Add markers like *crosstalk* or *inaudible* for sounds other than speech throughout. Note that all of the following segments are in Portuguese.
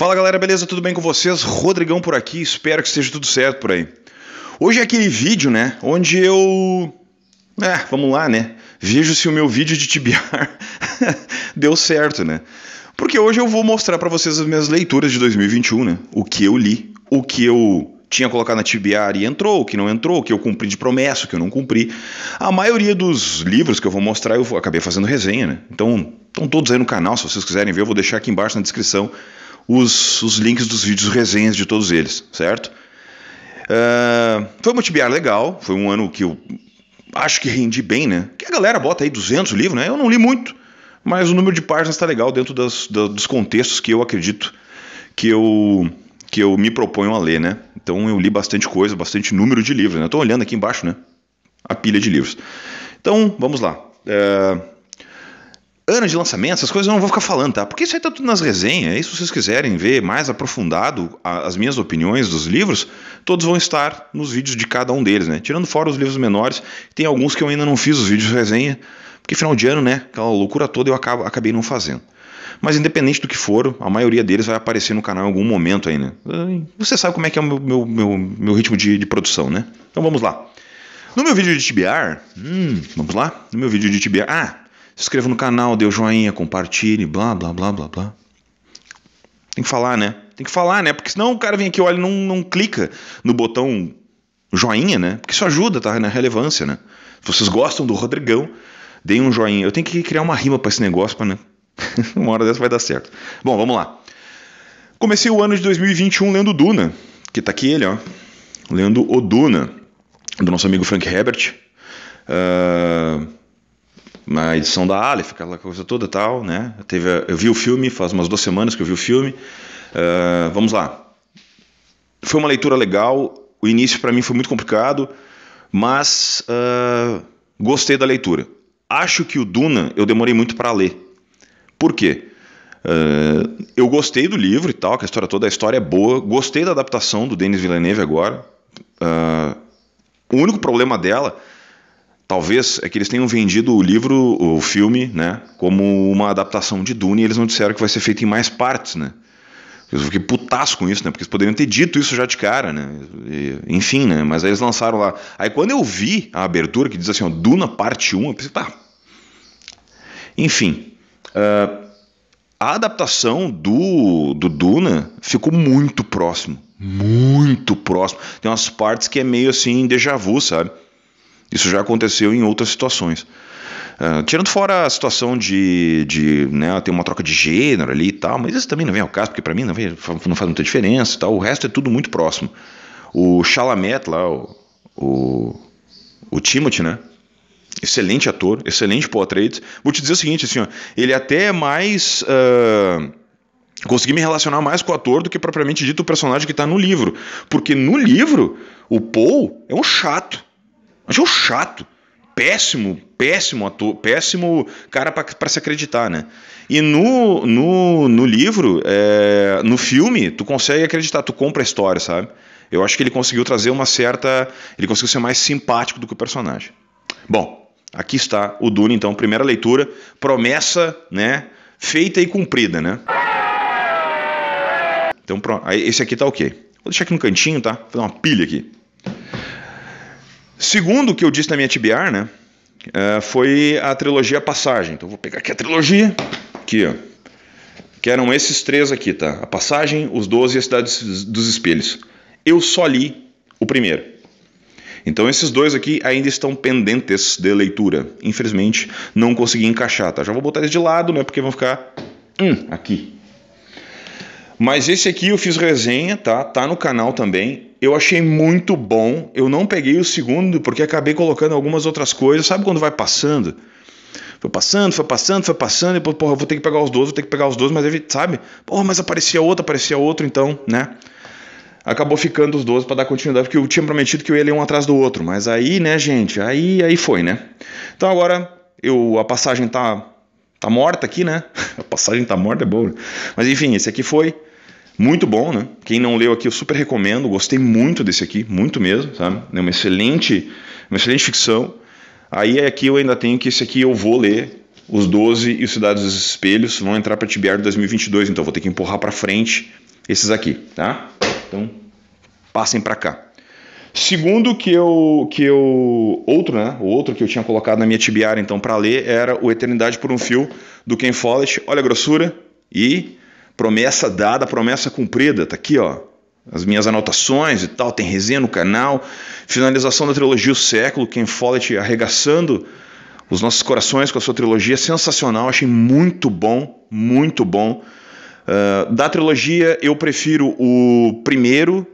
Fala galera, beleza? Tudo bem com vocês? Rodrigão por aqui, espero que esteja tudo certo por aí. Hoje é aquele vídeo, né? Onde eu. É, vamos lá, né? Vejo se o meu vídeo de tibiar *laughs* deu certo, né? Porque hoje eu vou mostrar para vocês as minhas leituras de 2021, né? O que eu li, o que eu tinha colocado na tibiar e entrou, o que não entrou, o que eu cumpri de promessa, o que eu não cumpri. A maioria dos livros que eu vou mostrar eu acabei fazendo resenha, né? Então, estão todos aí no canal, se vocês quiserem ver, eu vou deixar aqui embaixo na descrição os, os links dos vídeos resenhas de todos eles, certo? Uh, foi um multibiar legal, foi um ano que eu acho que rendi bem, né? Que a galera bota aí 200 livros, né? Eu não li muito, mas o número de páginas está legal dentro das, da, dos contextos que eu acredito que eu que eu me proponho a ler, né? Então eu li bastante coisa, bastante número de livros, né? Estou olhando aqui embaixo, né? A pilha de livros. Então, vamos lá. Uh, ano de lançamento, essas coisas eu não vou ficar falando, tá? Porque isso aí tá tudo nas resenhas. E se vocês quiserem ver mais aprofundado as minhas opiniões dos livros, todos vão estar nos vídeos de cada um deles, né? Tirando fora os livros menores, tem alguns que eu ainda não fiz os vídeos de resenha, porque final de ano, né? Aquela loucura toda eu acabo, acabei não fazendo. Mas independente do que for, a maioria deles vai aparecer no canal em algum momento aí, né? Você sabe como é que é o meu, meu, meu, meu ritmo de, de produção, né? Então vamos lá. No meu vídeo de TBR, hum, vamos lá? No meu vídeo de TBR, ah, se inscreva no canal, dê o joinha, compartilhe, blá, blá, blá, blá, blá. Tem que falar, né? Tem que falar, né? Porque senão o cara vem aqui, olha, não, não clica no botão joinha, né? Porque isso ajuda, tá? Na relevância, né? Se vocês gostam do Rodrigão, deem um joinha. Eu tenho que criar uma rima para esse negócio, pra, né? *laughs* uma hora dessa vai dar certo. Bom, vamos lá. Comecei o ano de 2021 lendo Duna, que tá aqui ele, ó. Lendo O Duna, do nosso amigo Frank Herbert. Uh, uma edição da Aleph, aquela coisa toda tal, né? Teve, eu vi o filme, faz umas duas semanas que eu vi o filme. Uh, vamos lá. Foi uma leitura legal. O início para mim foi muito complicado, mas uh, gostei da leitura. Acho que o Duna eu demorei muito para ler. Por quê? Uh, eu gostei do livro e tal, que a história toda, a história é boa. Gostei da adaptação do Denis Villeneuve agora. o único problema dela Talvez é que eles tenham vendido o livro, o filme, né, como uma adaptação de Dune e eles não disseram que vai ser feito em mais partes, né? Eu fiquei putaço com isso, né? Porque eles poderiam ter dito isso já de cara, né? E, enfim, né? Mas aí eles lançaram lá. Aí quando eu vi a abertura que diz assim, ó, Duna parte 1, eu pensei, tá. Enfim. Uh, a adaptação do, do Duna ficou muito próximo. Muito próximo. Tem umas partes que é meio assim, déjà vu, sabe? Isso já aconteceu em outras situações. Uh, tirando fora a situação de, de né, ter uma troca de gênero ali e tal, mas isso também não vem ao caso, porque para mim não, vem, não faz muita diferença e tal. O resto é tudo muito próximo. O Chalamet lá, o, o, o Timothy, né? Excelente ator, excelente portrait. Vou te dizer o seguinte, assim, ó, ele até é mais... Uh, consegui me relacionar mais com o ator do que propriamente dito o personagem que está no livro. Porque no livro, o Paul é um chato. Achei é um chato. Péssimo, péssimo ator, péssimo cara para se acreditar, né? E no, no, no livro, é, no filme, tu consegue acreditar, tu compra a história, sabe? Eu acho que ele conseguiu trazer uma certa. Ele conseguiu ser mais simpático do que o personagem. Bom, aqui está o Dune, então, primeira leitura, promessa, né? Feita e cumprida, né? Então, pronto. Esse aqui tá ok. Vou deixar aqui no cantinho, tá? Vou fazer uma pilha aqui. Segundo o que eu disse na minha TBR, né? É, foi a trilogia Passagem. Então vou pegar aqui a trilogia, aqui, ó. Que eram esses três aqui, tá? A Passagem, os Doze e a Cidade dos Espelhos. Eu só li o primeiro. Então esses dois aqui ainda estão pendentes de leitura. Infelizmente, não consegui encaixar, tá? Já vou botar eles de lado, né? Porque vão ficar hum, aqui. Mas esse aqui eu fiz resenha, tá? Tá no canal também. Eu achei muito bom. Eu não peguei o segundo porque acabei colocando algumas outras coisas. Sabe quando vai passando? Foi passando, foi passando, foi passando. E, porra, eu vou ter que pegar os dois, vou ter que pegar os dois. Mas sabe? Porra, mas aparecia outro, aparecia outro. Então, né? acabou ficando os 12 para dar continuidade, porque eu tinha prometido que eu ia ler um atrás do outro, mas aí, né, gente, aí aí foi, né? Então agora eu a passagem tá tá morta aqui, né? *laughs* A passagem tá morta é boa. Né? Mas enfim, esse aqui foi muito bom, né? Quem não leu aqui, eu super recomendo. Gostei muito desse aqui, muito mesmo, sabe? É uma excelente, uma excelente ficção. Aí é aqui eu ainda tenho que esse aqui eu vou ler. Os 12 e os Cidades dos Espelhos vão entrar para Tibiário 2022, então vou ter que empurrar para frente esses aqui, tá? Então, passem para cá. Segundo que eu que eu outro, né? O outro que eu tinha colocado na minha tibiária então para ler era o Eternidade por um fio do Ken Follett. Olha a grossura e Promessa dada, promessa cumprida. Tá aqui, ó. As minhas anotações e tal, tem resenha no canal. Finalização da trilogia O Século, Ken Follett arregaçando os nossos corações com a sua trilogia. Sensacional, achei muito bom, muito bom. Uh, da trilogia, eu prefiro o primeiro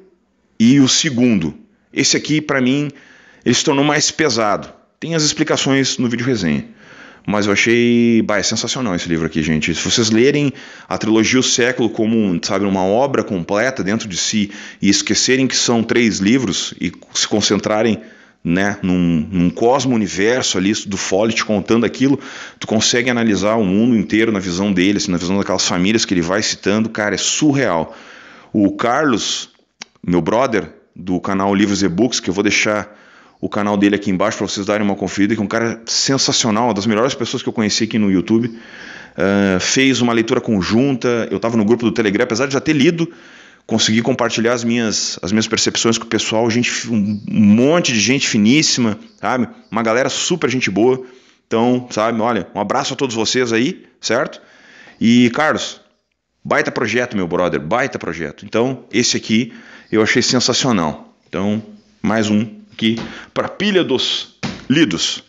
e o segundo. Esse aqui, para mim, ele se tornou mais pesado. Tem as explicações no vídeo resenha. Mas eu achei, bah, é sensacional esse livro aqui, gente. Se vocês lerem a trilogia O Século como, sabe, uma obra completa dentro de si e esquecerem que são três livros e se concentrarem né, num, num cosmo-universo ali do Foley te contando aquilo, tu consegue analisar o mundo inteiro na visão dele, assim, na visão daquelas famílias que ele vai citando, cara, é surreal. O Carlos, meu brother, do canal Livros e Books, que eu vou deixar o canal dele aqui embaixo para vocês darem uma conferida, que é um cara sensacional, uma das melhores pessoas que eu conheci aqui no YouTube. Uh, fez uma leitura conjunta, eu estava no grupo do Telegram, apesar de já ter lido, consegui compartilhar as minhas, as minhas percepções com o pessoal, gente, um monte de gente finíssima, sabe? Uma galera super gente boa. Então, sabe, olha, um abraço a todos vocês aí, certo? E Carlos, baita projeto, meu brother, baita projeto. Então, esse aqui eu achei sensacional. Então, mais um aqui para pilha dos lidos.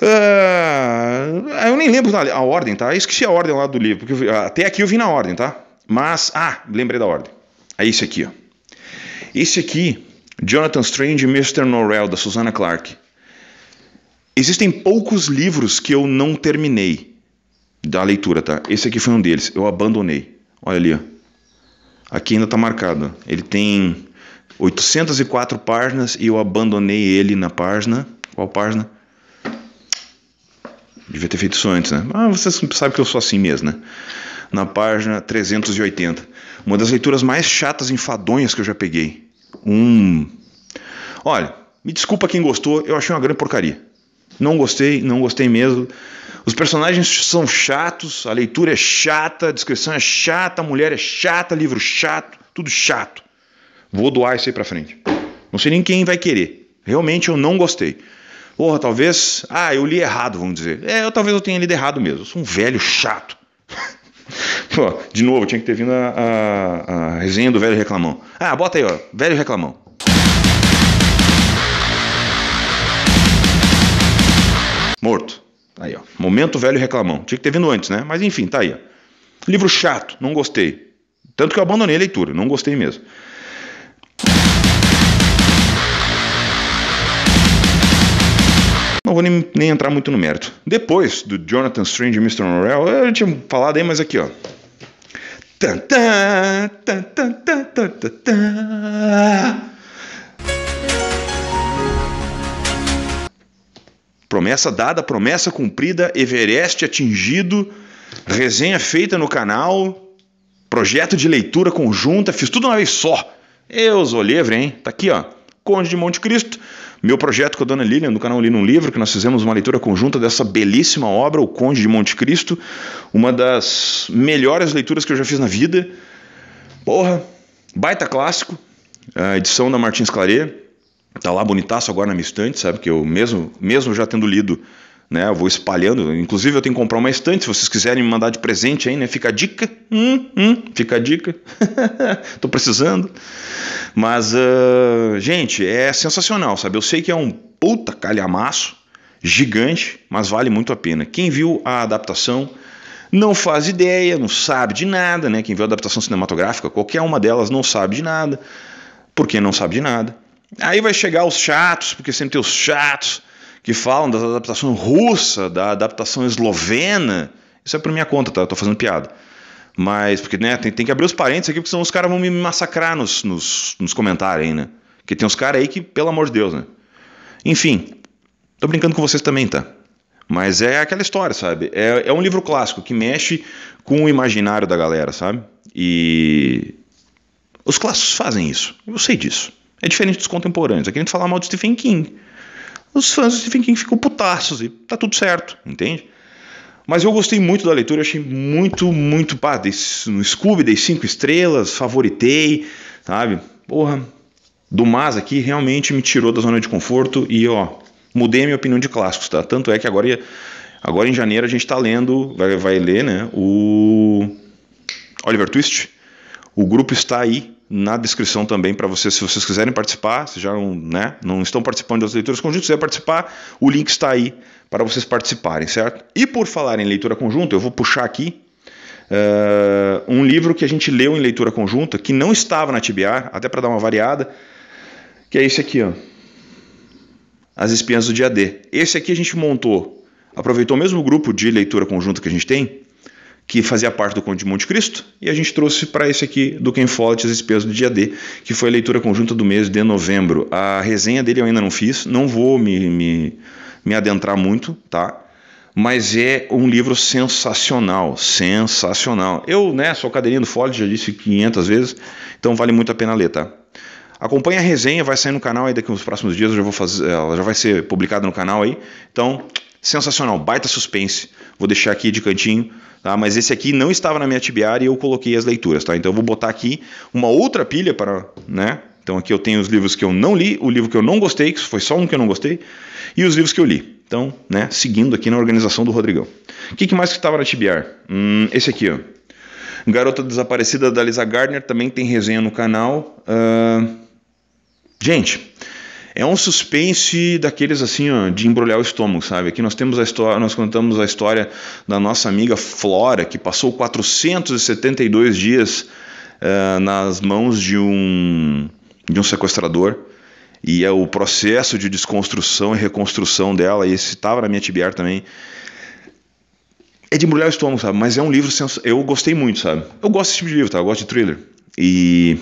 Uh, eu nem lembro a ordem, tá? Eu esqueci a ordem lá do livro, porque eu, até aqui eu vi na ordem, tá? Mas, ah, lembrei da ordem. É esse aqui, ó. Esse aqui, Jonathan Strange e Mr. Norrell, da Susana Clarke. Existem poucos livros que eu não terminei da leitura, tá? Esse aqui foi um deles, eu abandonei. Olha ali, ó. Aqui ainda tá marcado. Ele tem 804 páginas e eu abandonei ele na página. Qual página? Devia ter feito isso antes, né? Ah, você sabe que eu sou assim mesmo, né? Na página 380. Uma das leituras mais chatas e enfadonhas que eu já peguei. Hum. Olha, me desculpa quem gostou, eu achei uma grande porcaria. Não gostei, não gostei mesmo. Os personagens são chatos, a leitura é chata, a descrição é chata, a mulher é chata, livro chato, tudo chato. Vou doar isso aí pra frente. Não sei nem quem vai querer. Realmente eu não gostei. Porra, talvez. Ah, eu li errado, vamos dizer. É, eu, talvez eu tenha lido errado mesmo. Eu sou um velho chato. *laughs* Pô, de novo, tinha que ter vindo a, a, a resenha do velho reclamão. Ah, bota aí, ó. Velho reclamão. Morto. Aí, ó. Momento velho reclamão. Tinha que ter vindo antes, né? Mas enfim, tá aí, ó. Livro chato, não gostei. Tanto que eu abandonei a leitura, não gostei mesmo. vou nem, nem, entrar muito no mérito. Depois do Jonathan Strange e Mr. Norrell, eu tinha falado aí, mas aqui, ó. Promessa dada, promessa cumprida, Everest atingido, resenha feita no canal, projeto de leitura conjunta, fiz tudo uma vez só. Eu livre, hein? Tá aqui, ó. Conde de Monte Cristo, meu projeto com a dona Lilian, do canal Lino um Livro, que nós fizemos uma leitura conjunta dessa belíssima obra, O Conde de Monte Cristo, uma das melhores leituras que eu já fiz na vida. Porra, baita clássico, a edição da Martins Claret. Tá lá bonitaço agora na minha estante, sabe? Que eu mesmo, mesmo já tendo lido né? Eu vou espalhando. Inclusive, eu tenho que comprar uma estante, se vocês quiserem me mandar de presente aí, né? Fica a dica. Hum, hum, fica a dica. *laughs* Tô precisando. Mas, uh, gente, é sensacional, sabe? Eu sei que é um puta calhamaço gigante, mas vale muito a pena. Quem viu a adaptação não faz ideia, não sabe de nada, né? Quem viu a adaptação cinematográfica, qualquer uma delas não sabe de nada, porque não sabe de nada. Aí vai chegar os chatos, porque sempre tem os chatos que falam da adaptação russa, da adaptação eslovena. Isso é por minha conta, tá? Eu tô fazendo piada. Mas, porque, né, tem, tem que abrir os parênteses aqui, porque senão os caras vão me massacrar nos, nos, nos comentários aí, né? Porque tem uns caras aí que, pelo amor de Deus, né? Enfim, tô brincando com vocês também, tá? Mas é aquela história, sabe? É, é um livro clássico que mexe com o imaginário da galera, sabe? E. Os clássicos fazem isso. Eu sei disso. É diferente dos contemporâneos. Aqui a gente fala mal de Stephen King os fãs Stephen King ficam putaços e tá tudo certo, entende? Mas eu gostei muito da leitura, achei muito, muito. Pá, no Scooby dei cinco estrelas, favoritei, sabe? Porra, do Mas aqui realmente me tirou da zona de conforto e ó, mudei minha opinião de clássicos, tá? Tanto é que agora, agora em janeiro a gente tá lendo, vai, vai ler, né? O Oliver Twist. O grupo está aí na descrição também para vocês, se vocês quiserem participar, se já não, né, não estão participando das leituras conjuntas, quiser participar, o link está aí para vocês participarem, certo? E por falar em leitura conjunta, eu vou puxar aqui uh, um livro que a gente leu em leitura conjunta, que não estava na TBR, até para dar uma variada, que é esse aqui, ó. As Espinhas do Dia D. Esse aqui a gente montou, aproveitou o mesmo grupo de leitura conjunta que a gente tem, que fazia parte do Conde de Monte Cristo, e a gente trouxe para esse aqui do Ken Follett as despesas do dia D, que foi a leitura conjunta do mês de novembro. A resenha dele eu ainda não fiz, não vou me, me, me adentrar muito, tá? Mas é um livro sensacional, sensacional. Eu, né, sou cadeirinha do Follett, já disse 500 vezes, então vale muito a pena ler, tá? Acompanhe a resenha, vai sair no canal aí daqui uns próximos dias, eu já vou fazer, eh, ela já vai ser publicada no canal aí. Então, sensacional, baita suspense vou deixar aqui de cantinho, tá? Mas esse aqui não estava na minha tibiária e eu coloquei as leituras, tá? Então eu vou botar aqui uma outra pilha para, né? Então aqui eu tenho os livros que eu não li, o livro que eu não gostei, que foi só um que eu não gostei, e os livros que eu li. Então, né, seguindo aqui na organização do Rodrigão. O que, que mais que estava na tibiar? Hum, esse aqui, ó. Garota Desaparecida da Lisa Gardner também tem resenha no canal. Uh... Gente, é um suspense daqueles assim, ó, de embrulhar o estômago, sabe? Aqui nós temos a história, nós contamos a história da nossa amiga Flora, que passou 472 dias uh, nas mãos de um de um sequestrador. E é o processo de desconstrução e reconstrução dela, e esse estava na minha tibiar também. É de embrulhar o estômago, sabe? Mas é um livro sens... eu gostei muito, sabe? Eu gosto desse tipo de livro, tá? Eu gosto de thriller. E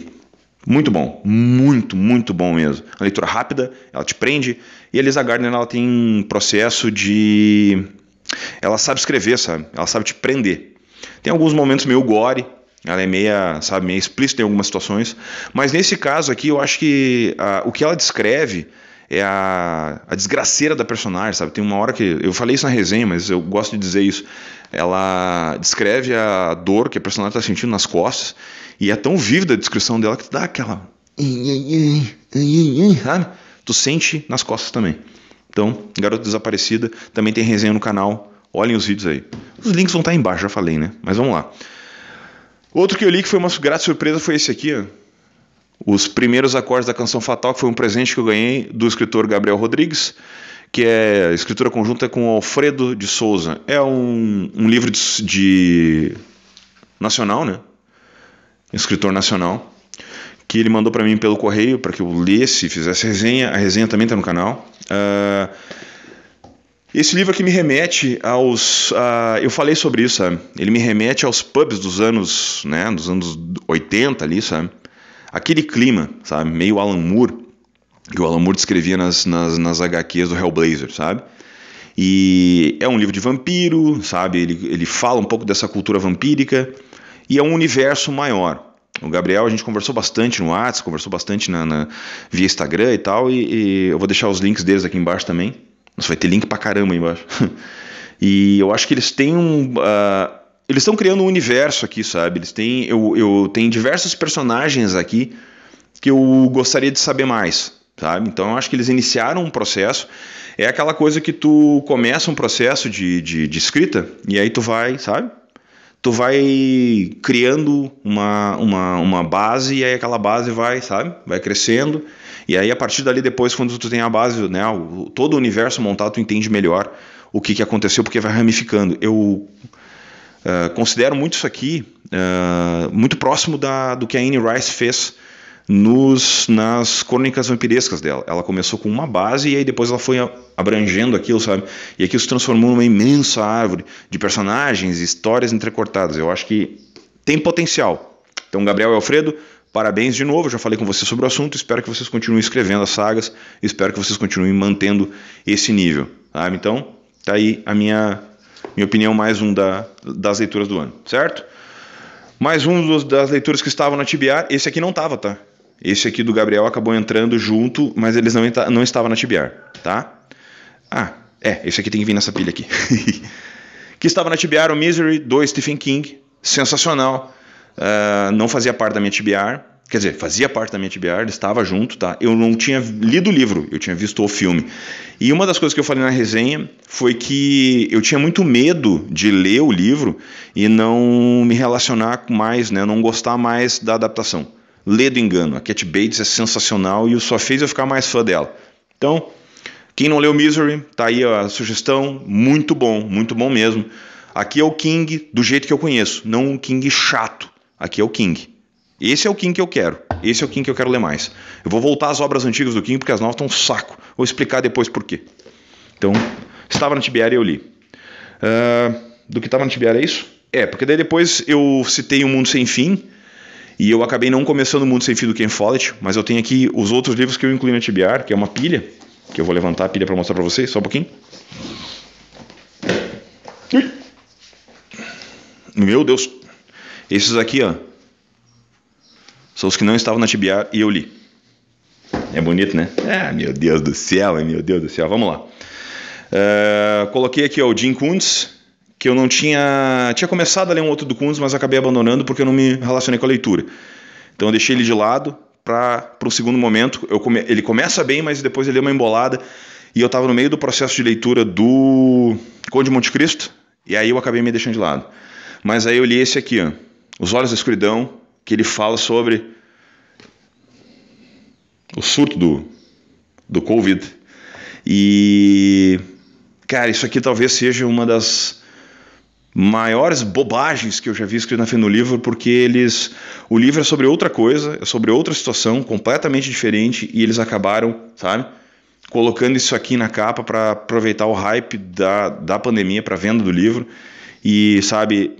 muito bom, muito, muito bom mesmo. Uma leitura rápida, ela te prende. E a Lisa Gardner ela tem um processo de. Ela sabe escrever, sabe? Ela sabe te prender. Tem alguns momentos meio gore, ela é meia, sabe, meio explícita em algumas situações. Mas nesse caso aqui, eu acho que ah, o que ela descreve é a, a desgraceira da personagem, sabe? Tem uma hora que. Eu falei isso na resenha, mas eu gosto de dizer isso. Ela descreve a dor que a personagem está sentindo nas costas, e é tão vívida a descrição dela que tu dá aquela. Sabe? Tu sente nas costas também. Então, Garota Desaparecida, também tem resenha no canal. Olhem os vídeos aí. Os links vão estar tá aí embaixo, já falei, né? Mas vamos lá. Outro que eu li que foi uma grata surpresa foi esse aqui, ó os primeiros acordes da canção Fatal, que foi um presente que eu ganhei do escritor Gabriel Rodrigues, que é escritura conjunta com Alfredo de Souza. É um, um livro de, de nacional, né? Escritor nacional, que ele mandou para mim pelo correio para que eu lesse, fizesse resenha. A resenha também está no canal. Uh, esse livro aqui me remete aos. Uh, eu falei sobre isso, sabe? Ele me remete aos pubs dos anos, né? Dos anos 80 ali, sabe? Aquele clima, sabe? Meio Alan Moore, que o Alan Moore descrevia nas, nas, nas HQs do Hellblazer, sabe? E é um livro de vampiro, sabe? Ele, ele fala um pouco dessa cultura vampírica e é um universo maior. O Gabriel, a gente conversou bastante no WhatsApp, conversou bastante na, na via Instagram e tal, e, e, eu vou deixar os links deles aqui embaixo também. Nossa, vai ter link pra caramba aí embaixo. *laughs* e eu acho que eles têm um. Uh, eles estão criando um universo aqui, sabe? Eles têm, eu, eu tenho diversos personagens aqui que eu gostaria de saber mais, sabe? Então eu acho que eles iniciaram um processo. É aquela coisa que tu começa um processo de, de, de escrita e aí tu vai, sabe? Tu vai criando uma, uma, uma base e aí aquela base vai, sabe? Vai crescendo. E aí a partir dali depois, quando tu tem a base, né? O, todo o universo montado, tu entende melhor o que, que aconteceu porque vai ramificando. Eu eh, considero muito isso aqui uh, muito próximo da, do que a Anne Rice fez nos, nas crônicas vampirescas dela. Ela começou com uma base e aí depois ela foi abrangendo aquilo, sabe? E aquilo se transformou numa imensa árvore de personagens e histórias entrecortadas. Eu acho que tem potencial. Então, Gabriel e Alfredo, parabéns de novo. Eu já falei com você sobre o assunto. Espero que vocês continuem escrevendo as sagas. Espero que vocês continuem mantendo esse nível. Sabe? Então, tá aí a minha minha opinião, mais um da, das leituras do ano, certo? Mais um dos, das leituras que estavam na TBR, esse aqui não estava, tá? Esse aqui do Gabriel acabou entrando junto, mas eles não, não estavam na TBR, tá? Ah, é, esse aqui tem que vir nessa pilha aqui. *laughs* que estava na TBR, o Misery, do Stephen King, sensacional. Uh, não fazia parte da minha TBR, Quer dizer, fazia parte da minha TBR, estava junto, tá? Eu não tinha lido o livro, eu tinha visto o filme. E uma das coisas que eu falei na resenha foi que eu tinha muito medo de ler o livro e não me relacionar mais, né? Não gostar mais da adaptação. Lê do engano. A Cat Bates é sensacional e só fez eu ficar mais fã dela. Então, quem não leu Misery, tá aí a sugestão. Muito bom, muito bom mesmo. Aqui é o King do jeito que eu conheço, não um King chato. Aqui é o King. Esse é o Kim que eu quero. Esse é o Kim que eu quero ler mais. Eu vou voltar às obras antigas do Kim porque as novas estão um saco. Vou explicar depois por quê. Então, estava na Tibiária e eu li. Uh, do que estava na Tibiária é isso? É, porque daí depois eu citei O Mundo Sem Fim e eu acabei não começando O Mundo Sem Fim do Ken Follett, mas eu tenho aqui os outros livros que eu incluí na Tibiar, que é uma pilha, que eu vou levantar a pilha para mostrar para vocês, só um pouquinho. Meu Deus. Esses aqui, ó, são os que não estavam na TBA e eu li. É bonito, né? É. Ah, meu Deus do céu, meu Deus do céu. Vamos lá. Uh, coloquei aqui ó, o Jim Kuntz, que eu não tinha. Tinha começado a ler um outro do Kuntz, mas acabei abandonando porque eu não me relacionei com a leitura. Então eu deixei ele de lado para o segundo momento. Come, ele começa bem, mas depois ele deu uma embolada. E eu estava no meio do processo de leitura do Conde Monte Cristo, e aí eu acabei me deixando de lado. Mas aí eu li esse aqui, ó, Os Olhos da Escuridão, que ele fala sobre o surto do, do Covid. E, cara, isso aqui talvez seja uma das maiores bobagens que eu já vi escrito na do livro, porque eles. O livro é sobre outra coisa, é sobre outra situação completamente diferente, e eles acabaram, sabe? Colocando isso aqui na capa para aproveitar o hype da, da pandemia para venda do livro. E, sabe,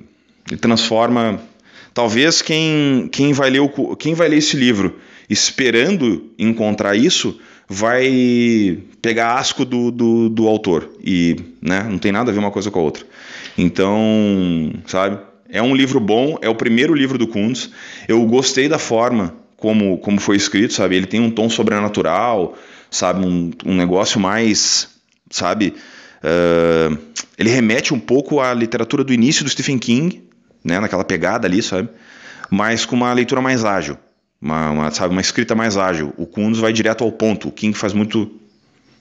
ele transforma Talvez quem, quem, vai ler o, quem vai ler esse livro esperando encontrar isso vai pegar asco do, do, do autor. E né, não tem nada a ver uma coisa com a outra. Então, sabe? É um livro bom, é o primeiro livro do Kuntz. Eu gostei da forma como, como foi escrito, sabe? Ele tem um tom sobrenatural, sabe? Um, um negócio mais, sabe? Uh, ele remete um pouco à literatura do início do Stephen King, né, naquela pegada ali, sabe? Mas com uma leitura mais ágil, uma, uma, sabe, uma escrita mais ágil. O Kunz vai direto ao ponto, o King faz muito,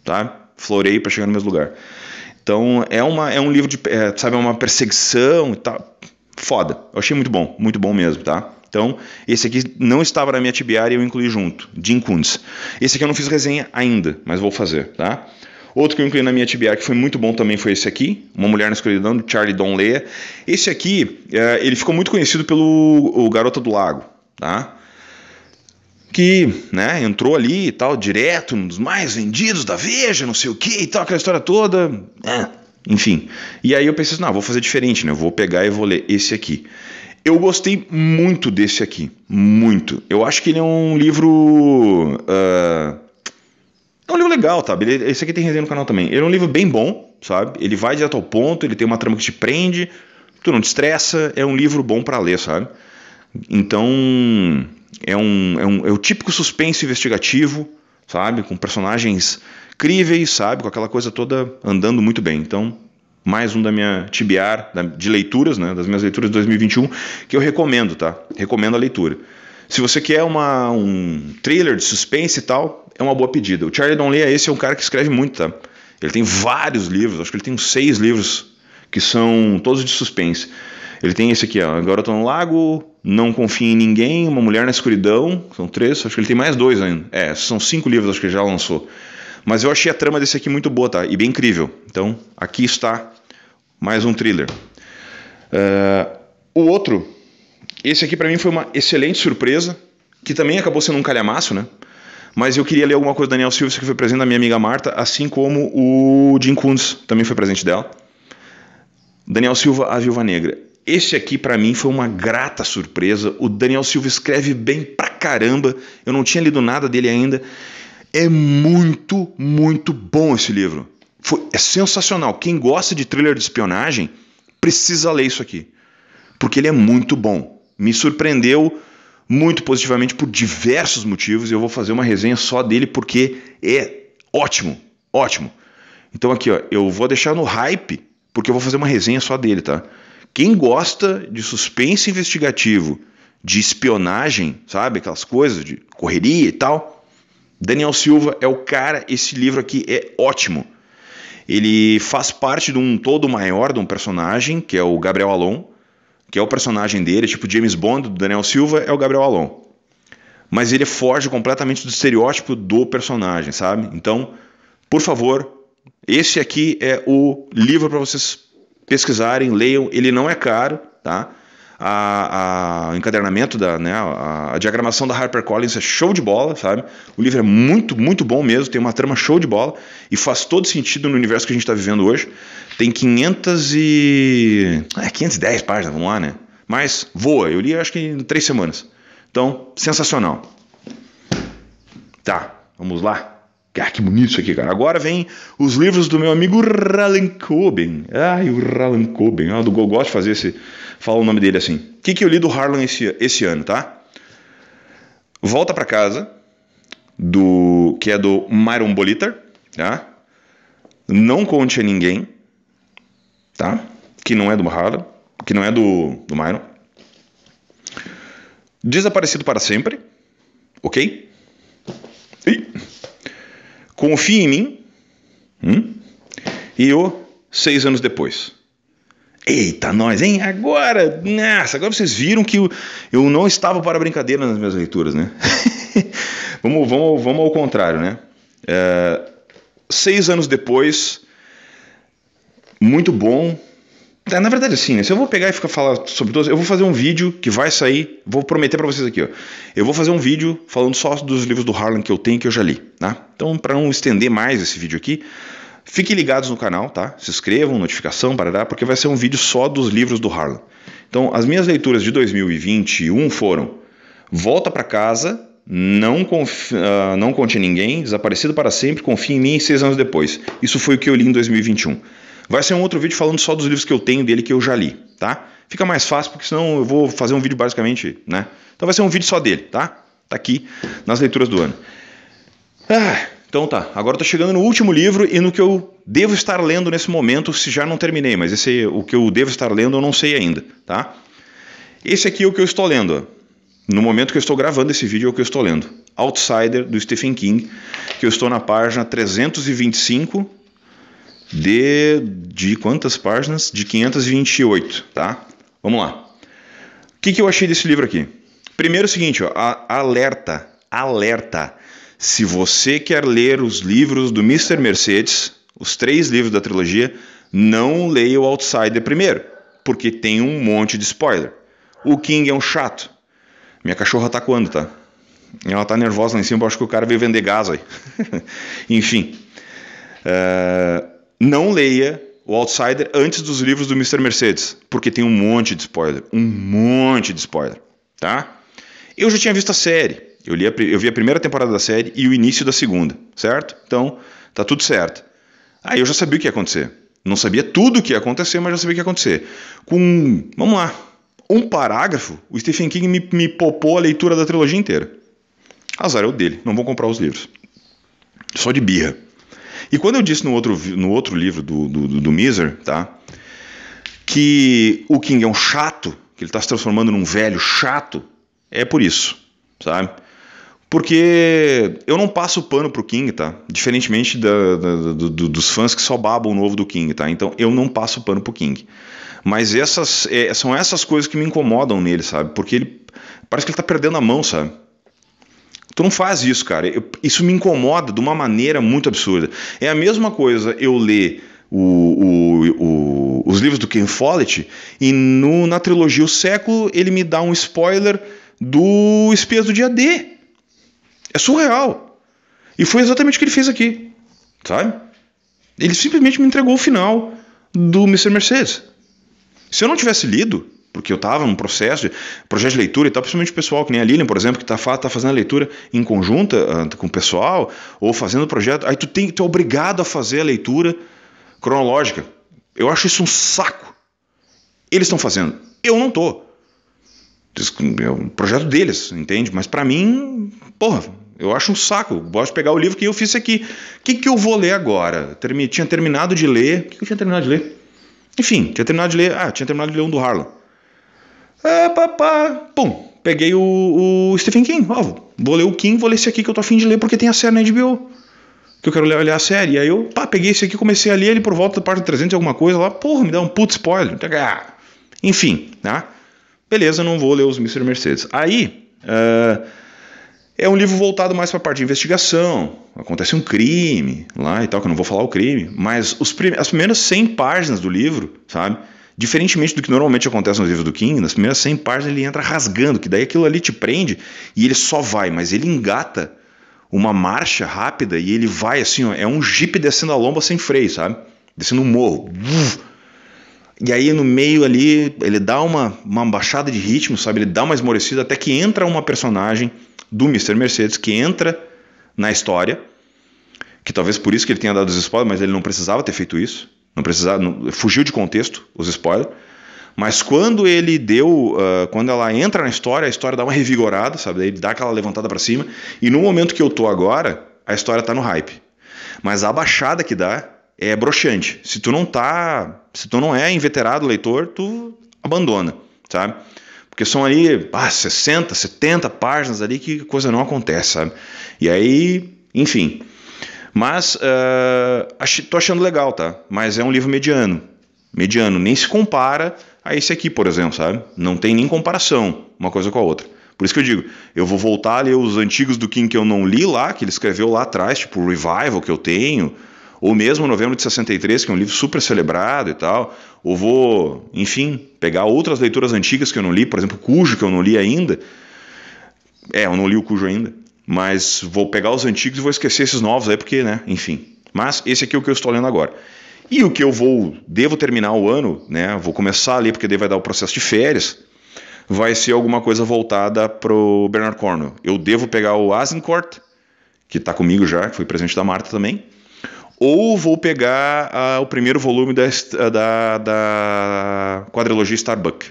tá? Floreio para chegar no mesmo lugar. Então é, uma, é um livro de, é, sabe, é uma perseguição e tá? tal. Foda. Eu achei muito bom, muito bom mesmo, tá? Então, esse aqui não estava na minha tibiária e eu incluí junto, Jim Kunz. Esse aqui eu não fiz resenha ainda, mas vou fazer, tá? Outro que eu incluí na minha TBR que foi muito bom também foi esse aqui, Uma Mulher na Escuridão, do Charlie Don Leia. Esse aqui, eh, ele ficou muito conhecido pelo o Garota do Lago, tá? Que, né, entrou ali e tal, direto, um dos mais vendidos da Veja, não sei o que e tal, aquela história toda. É, enfim. E aí eu pensei assim, não, vou fazer diferente, né? vou pegar e vou ler esse aqui. Eu gostei muito desse aqui, muito. Eu acho que ele é um livro... Uh, legal, tá Ele, esse aqui tem resenha no canal também. Ele é um livro bem bom, sabe? Ele vai direto ao ponto, ele tem uma trama que te prende, tu não te estressa, é um livro bom para ler, sabe? Então, é um, é um é o típico suspense investigativo, sabe? Com personagens críveis, sabe? Com aquela coisa toda andando muito bem. Então, mais um da minha TBR, de leituras, né? Das minhas leituras de 2021, que eu recomendo, tá? Recomendo a leitura. Se você quer uma, um thriller de suspense e tal, é uma boa pedida. O Charlie Donley é esse, é um cara que escreve muito, tá? Ele tem vários livros, acho que ele tem uns seis livros que são todos de suspense. Ele tem esse aqui, ó, Tô no Lago, Não Confie em Ninguém, Uma Mulher na Escuridão, são três, acho que ele tem mais dois ainda. É, são cinco livros acho que ele já lançou. Mas eu achei a trama desse aqui muito boa, tá? E bem incrível. Então, aqui está mais um thriller. Uh, é, o outro esse aqui para mim foi uma excelente surpresa, que também acabou sendo um calhamaço, né? Mas eu queria ler alguma coisa do Daniel Silva, que foi presente da minha amiga Marta, assim como o Jim Kunz também foi presente dela. Daniel Silva, A Viúva Negra. Esse aqui para mim foi uma grata surpresa. O Daniel Silva escreve bem pra caramba. Eu não tinha lido nada dele ainda. É muito, muito bom esse livro. Foi, é sensacional. Quem gosta de thriller de espionagem precisa ler isso aqui porque ele é muito bom. Me surpreendeu muito positivamente por diversos motivos e eu vou fazer uma resenha só dele porque é ótimo, ótimo. Então aqui, ó, eu vou deixar no hype porque eu vou fazer uma resenha só dele, tá? Quem gosta de suspense investigativo, de espionagem, sabe, aquelas coisas de correria e tal, Daniel Silva é o cara, esse livro aqui é ótimo. Ele faz parte de um todo maior de um personagem, que é o Gabriel Alon, que é o personagem dele, tipo James Bond do Daniel Silva, é o Gabriel Alon. Mas ele foge completamente do estereótipo do personagem, sabe? Então, por favor, esse aqui é o livro para vocês pesquisarem, leiam. Ele não é caro, tá? a, a, o encadernamento, da, né, a, a diagramação da HarperCollins é show de bola, sabe? O livro é muito, muito bom mesmo, tem uma trama show de bola e faz todo sentido no universo que a gente está vivendo hoje. Tem 500 e... É, 510 páginas, vamos lá, né? Mas voa, eu li acho que em três semanas. Então, sensacional. Tá, vamos lá. Ah, que bonito isso aqui, cara. Agora vem os livros do meu amigo Rallan Coben. Ai, o Rallan Coben. Ah, do, Gol gosto de fazer esse. Fala o nome dele assim. O que, que eu li do Harlan esse, esse ano, tá? Volta para Casa, do que é do Myron Boliter, tá? Não Conte a Ninguém, tá? Que não é do Harlan, que não é do, do Myron. Desaparecido para Sempre, ok? E confie em mim. Hum? E eu, seis anos depois. Eita, nós, hein? Agora, nossa, agora vocês viram que eu, eu não estava para brincadeira nas minhas leituras, né? *laughs* vamos, vamos, vamos ao contrário, né? É, seis anos depois, muito bom, é, na verdade, assim, né? Se eu vou pegar e ficar falar sobre todos, eu vou fazer um vídeo que vai sair, vou prometer para vocês aqui, ó. Eu vou fazer um vídeo falando só dos livros do Harlan que eu tenho que eu já li, tá? Então, para não estender mais esse vídeo aqui, fiquem ligados no canal, tá? Se inscrevam, notificação, parará, porque vai ser um vídeo só dos livros do Harlan. Então, as minhas leituras de 2021 foram Volta para casa, não, conf... uh, não conte ninguém, Desaparecido para sempre, confie em mim seis anos depois. Isso foi o que eu li em 2021. Vai ser um outro vídeo falando só dos livros que eu tenho dele que eu já li, tá? Fica mais fácil, porque senão eu vou fazer um vídeo basicamente, né? Então vai ser um vídeo só dele, tá? Tá aqui nas leituras do ano. Ah, então tá, agora tô tá chegando no último livro e no que eu devo estar lendo nesse momento, se já não terminei, mas esse o que eu devo estar lendo eu não sei ainda, tá? Esse aqui é o que eu estou lendo, No momento que eu estou gravando esse vídeo é o que eu estou lendo. Outsider, do Stephen King, que eu estou na página 325 de, de quantas páginas? De 528, tá? Vamos lá. O que, que eu achei desse livro aqui? Primeiro é o seguinte, ó, a, alerta, alerta. Se você quer ler os livros do Mr. Mercedes, os três livros da trilogia, não leia o Outsider primeiro, porque tem um monte de spoiler. O King é um chato. Minha cachorra tá quando, tá? Ela tá nervosa lá em cima, eu acho que o cara veio vender gás aí. *laughs* Enfim. Uh, não leia o Outsider antes dos livros do Mr. Mercedes, porque tem um monte de spoiler, um monte de spoiler, tá? Eu já tinha visto a série, eu, li a, eu vi a primeira temporada da série e o início da segunda, certo? Então, tá tudo certo. Aí eu já sabia o que ia acontecer. Não sabia tudo o que ia acontecer, mas já sabia o que ia acontecer. Com, vamos lá, um parágrafo, o Stephen King me, me popou a leitura da trilogia inteira. Azar é o dele, não vou comprar os livros. Só de birra. E quando eu disse no outro, no outro livro do, do, do Miser, tá? Que o King é um chato, que ele está se transformando num velho chato, é por isso, sabe? Porque eu não passo pano pro King, tá? Diferentemente da, da, do, dos fãs que só babam o novo do King, tá? Então eu não passo pano pro King. Mas essas é, são essas coisas que me incomodam nele, sabe? Porque ele parece que ele tá perdendo a mão, sabe? Tu não faz isso, cara. Eu, isso me incomoda de uma maneira muito absurda. É a mesma coisa eu ler o, o, o, os livros do Ken Follett e no, na trilogia O Século ele me dá um spoiler do Espias do Dia D. É surreal. E foi exatamente o que ele fez aqui, sabe? Ele simplesmente me entregou o final do Mr. Mercedes. Se eu não tivesse lido, porque eu estava num processo de projeto de leitura e tal, principalmente o pessoal, que nem a Lilian, por exemplo, que está tá fazendo a leitura em conjunta ah, com o pessoal, ou fazendo o projeto, aí tu, tem, tu é obrigado a fazer a leitura cronológica. Eu acho isso um saco. Eles estão fazendo, eu não tô. É um projeto deles, entende? Mas para mim, porra, eu acho um saco. gosto de pegar o livro que eu fiz aqui. O que, que eu vou ler agora? Termi, tinha terminado de ler. O que, que eu tinha terminado de ler? Enfim, tinha terminado de ler. Ah, tinha terminado de ler um do Harlan. É, pá, pá, pum, peguei o, o Stephen King. Ó, vou ler o King, vou ler esse aqui que eu tô afim de ler porque tem a série na HBO. Que eu quero ler, ler a série. Aí eu, pá, peguei esse aqui, comecei a ler ele por volta da parte 300 alguma coisa lá. Porra, me dá um puto spoiler. Enfim, tá? Beleza, não vou ler os Mr. Mercedes. Aí, uh, é um livro voltado mais para a parte de investigação. Acontece um crime lá e tal, que eu não vou falar o crime. Mas os prime as primeiras 100 páginas do livro, sabe? Diferentemente do que normalmente acontece nos livros do King, nas primeiras 100 páginas ele entra rasgando, que daí aquilo ali te prende e ele só vai, mas ele engata uma marcha rápida e ele vai assim, ó, é um jeep descendo a lomba sem freio, sabe? Descendo um morro. E aí no meio ali ele dá uma, uma baixada de ritmo, sabe? Ele dá uma esmorecida até que entra uma personagem do Mr. Mercedes que entra na história, que talvez por isso que ele tenha dado os spoilers, mas ele não precisava ter feito isso não precisava, não, fugiu de contexto os spoilers. Mas quando ele deu, uh, quando ela entra na história, a história dá uma revigorada, sabe? Ele dá aquela levantada para cima. E no momento que eu tô agora, a história tá no hype. Mas a baixada que dá é broxante. Se tu não tá, se tu não é inveterado leitor, tu abandona, sabe? Porque são ali, ah, 60, 70 páginas ali que coisa não acontece, sabe? E aí, enfim, mas uh, eh, ach, tô achando legal, tá? Mas é um livro mediano. Mediano, nem se compara a esse aqui, por exemplo, sabe? Não tem nem comparação uma coisa com a outra. Por isso que eu digo, eu vou voltar a ler os antigos do King que eu não li lá, que ele escreveu lá atrás, tipo o Revival que eu tenho, ou mesmo Novembro de 63, que é um livro super celebrado e tal, ou vou, enfim, pegar outras leituras antigas que eu não li, por exemplo, Cujo, que eu não li ainda. É, eu não li o Cujo ainda. Mas vou pegar os antigos e vou esquecer esses novos aí, porque, né, enfim. Mas esse aqui é o que eu estou lendo agora. E o que eu vou, devo terminar o ano, né, vou começar ali, porque daí vai dar o processo de férias, vai ser alguma coisa voltada para o Bernard Cornwell. Eu devo pegar o Azincourt, que está comigo já, que foi presente da Marta também, ou vou pegar ah, o primeiro volume da, ah, da, da quadrilogia Starbuck.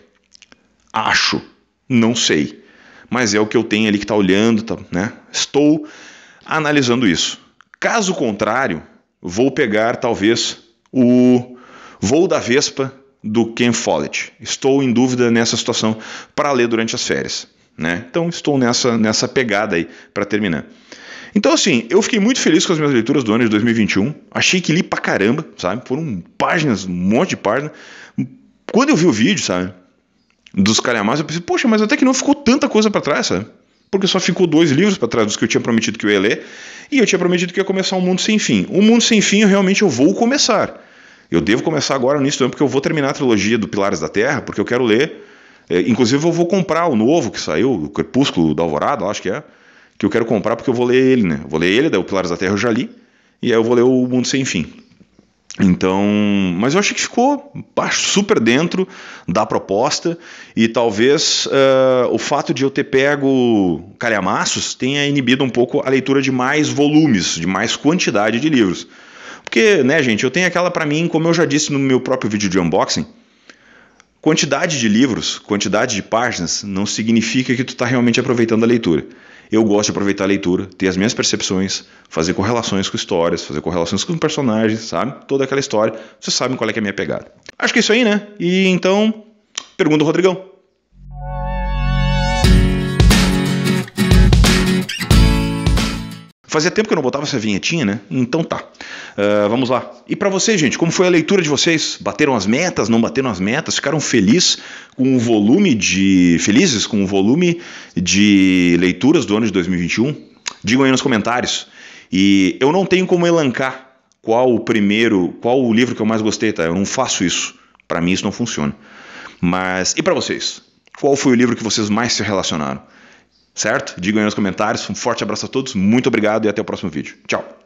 Acho, não sei mas é o que eu tenho ali que está olhando, tá, né? Estou analisando isso. Caso contrário, vou pegar talvez o voo da Vespa do Ken Follett. Estou em dúvida nessa situação para ler durante as férias, né? Então estou nessa nessa pegada aí para terminar. Então, assim, eu fiquei muito feliz com as minhas leituras do ano de 2021. Achei que li pra caramba, sabe? Foram páginas, um monte de páginas. Quando eu vi o vídeo, sabe? dos calhamaços, eu pensei, poxa, mas até que não ficou tanta coisa para trás, sabe? Porque só ficou dois livros para trás dos que eu tinha prometido que eu ia ler, e eu tinha prometido que ia começar um Mundo Sem Fim. O Mundo Sem Fim, eu, realmente, eu vou começar. Eu devo começar agora no início do ano, porque eu vou terminar a trilogia do Pilares da Terra, porque eu quero ler. É, inclusive, eu vou comprar o novo que saiu, o Crepúsculo da Alvorada, acho que é, que eu quero comprar porque eu vou ler ele, né? Eu vou ler ele, daí o Pilares da Terra eu já li, e aí eu vou ler o Mundo Sem Fim. Então, mas eu acho que ficou super dentro da proposta e talvez uh, o fato de eu ter pego calhamaços tenha inibido um pouco a leitura de mais volumes, de mais quantidade de livros. Porque, né, gente, eu tenho aquela para mim, como eu já disse no meu próprio vídeo de unboxing, quantidade de livros, quantidade de páginas não significa que tu está realmente aproveitando a leitura. Eu gosto de aproveitar a leitura, ter as minhas percepções, fazer correlações com histórias, fazer correlações com personagens, sabe? Toda aquela história. Vocês sabem qual é, é a minha pegada. Acho que é isso aí, né? E então, pergunta o Rodrigão. Fazia tempo que eu não botava essa vinhetinha, né? Então tá. Uh, vamos lá. E para vocês, gente, como foi a leitura de vocês? Bateram as metas? Não bateram as metas? Ficaram felizes com o volume de felizes com o volume de leituras do ano de 2021? Digam aí nos comentários. E eu não tenho como elancar qual o primeiro, qual o livro que eu mais gostei, tá? Eu não faço isso. Para mim isso não funciona. Mas e para vocês? Qual foi o livro que vocês mais se relacionaram? certo? Digam aí nos comentários. Um forte abraço a todos, muito obrigado e até o próximo vídeo. Tchau!